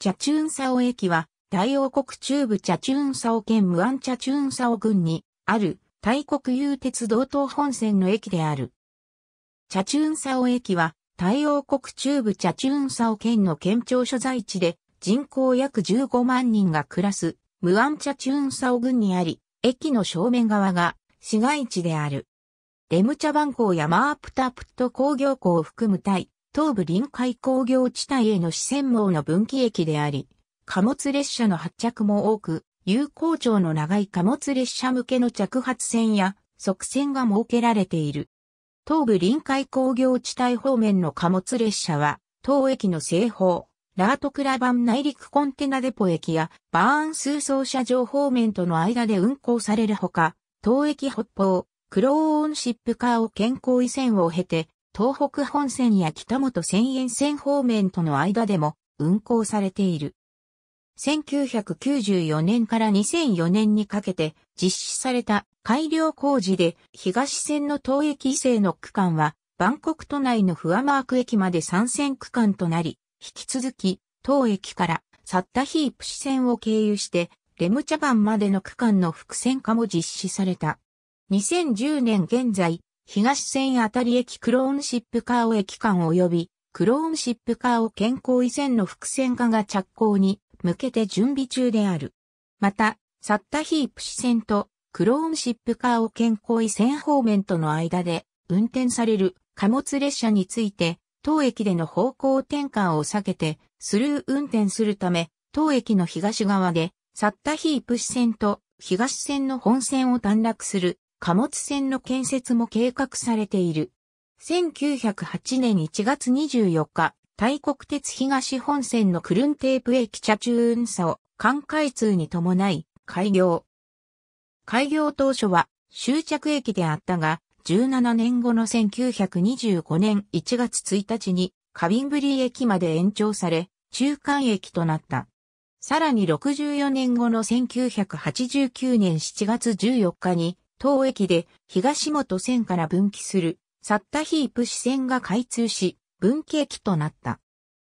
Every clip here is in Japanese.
チャチューンサオ駅は、大王国中部チャチューンサオ県ムアンチャチューンサオ郡に、ある、大国有鉄道東本線の駅である。チャチューンサオ駅は、大王国中部チャチューンサオ県の県庁所在地で、人口約15万人が暮らす、ムアンチャチューンサオ郡にあり、駅の正面側が、市街地である。レムチャバン港やマープタプット工業港を含むタ東部臨海工業地帯への四川網の分岐駅であり、貨物列車の発着も多く、有効長の長い貨物列車向けの着発線や側線が設けられている。東部臨海工業地帯方面の貨物列車は、当駅の西方、ラートクラバン内陸コンテナデポ駅やバーン数走車場方面との間で運行されるほか、当駅北方、クローンシップカーを健康移線を経て、東北本線や北本千円線方面との間でも運行されている。1994年から2004年にかけて実施された改良工事で東線の東駅以西の区間はバンコク都内のフアマーク駅まで3戦区間となり、引き続き東駅からサッタヒープ市線を経由してレムチャバンまでの区間の複線化も実施された。2010年現在、東線あたり駅クローンシップカーオ駅間及び、クローンシップカーオ健康以前の伏線化が着工に向けて準備中である。また、サッタヒープ支線とクローンシップカーオ健康以前方面との間で運転される貨物列車について、当駅での方向転換を避けてスルー運転するため、当駅の東側でサッタヒープ支線と東線の本線を短絡する貨物船の建設も計画されている。1908年1月24日、大国鉄東本線のクルンテープ駅茶中運送、関開通に伴い、開業。開業当初は終着駅であったが、17年後の1925年1月1日に、カビンブリー駅まで延長され、中間駅となった。さらに64年後の1989年7月14日に、当駅で東本線から分岐するサッタヒープ支線が開通し、分岐駅となった。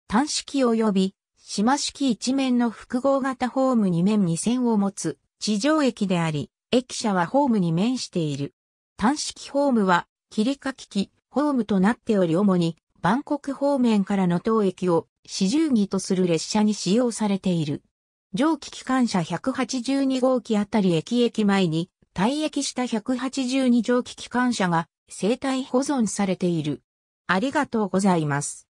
単式及び島式一面の複合型ホーム二面二線を持つ地上駅であり、駅舎はホームに面している。単式ホームは切り欠き機ホームとなっており主にバンコク方面からの当駅を四十儀とする列車に使用されている。蒸気機関車182号機あたり駅駅前に退役した182蒸気機関車が生体保存されている。ありがとうございます。